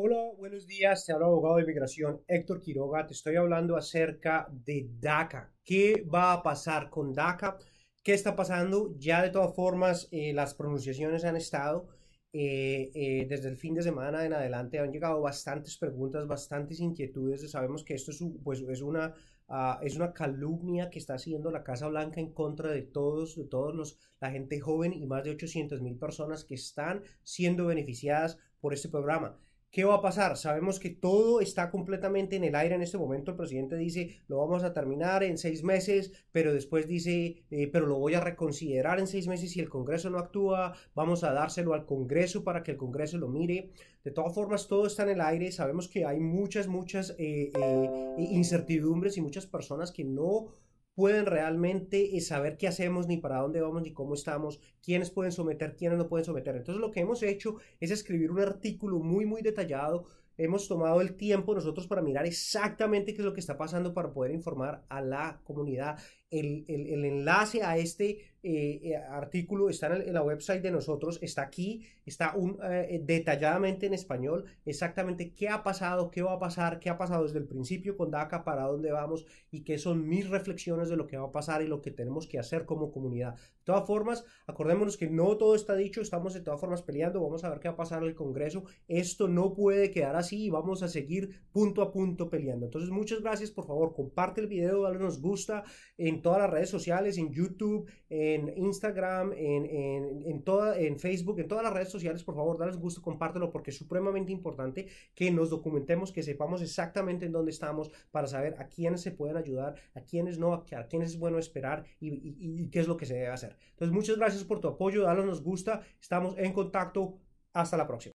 Hola, buenos días. Te hablo abogado de inmigración Héctor Quiroga. Te estoy hablando acerca de DACA. ¿Qué va a pasar con DACA? ¿Qué está pasando? Ya de todas formas, eh, las pronunciaciones han estado. Eh, eh, desde el fin de semana en adelante han llegado bastantes preguntas, bastantes inquietudes. Sabemos que esto es, pues, una, ah, es una calumnia que está haciendo la Casa Blanca en contra de todos, de todos los, la gente joven y más de 800 mil personas que están siendo beneficiadas por este programa. ¿Qué va a pasar? Sabemos que todo está completamente en el aire en este momento. El presidente dice, lo vamos a terminar en seis meses, pero después dice, eh, pero lo voy a reconsiderar en seis meses si el Congreso no actúa, vamos a dárselo al Congreso para que el Congreso lo mire. De todas formas, todo está en el aire. Sabemos que hay muchas, muchas eh, eh, incertidumbres y muchas personas que no pueden realmente eh, saber qué hacemos, ni para dónde vamos, ni cómo estamos, quiénes pueden someter, quiénes no pueden someter. Entonces lo que hemos hecho es escribir un artículo muy, muy detallado. Hemos tomado el tiempo nosotros para mirar exactamente qué es lo que está pasando para poder informar a la comunidad el, el, el enlace a este eh, eh, artículo está en, la website de nosotros, está aquí, está un, eh, detalladamente en español, exactamente qué ha pasado, qué va a pasar, qué ha pasado desde el principio con DACA, para dónde vamos y qué son mis reflexiones de lo que va a pasar y lo que tenemos que hacer como comunidad. De todas formas, acordémonos que no todo está dicho, estamos de todas formas peleando, vamos a ver qué va a pasar en el Congreso, esto no puede quedar así y vamos a seguir punto a punto peleando. Entonces, muchas gracias, por favor, comparte el video, dale nos gusta en todas las redes sociales, en YouTube, en Instagram, en, en, en, toda, en Facebook, en todas las redes sociales, por favor, un gusto, compártelo porque es supremamente importante que nos documentemos, que sepamos exactamente en dónde estamos para saber a quiénes se pueden ayudar, a quiénes no, a quiénes es bueno esperar y, qué es lo que se debe hacer. Entonces, muchas gracias por tu apoyo, dale nos gusta, estamos en contacto, hasta la próxima.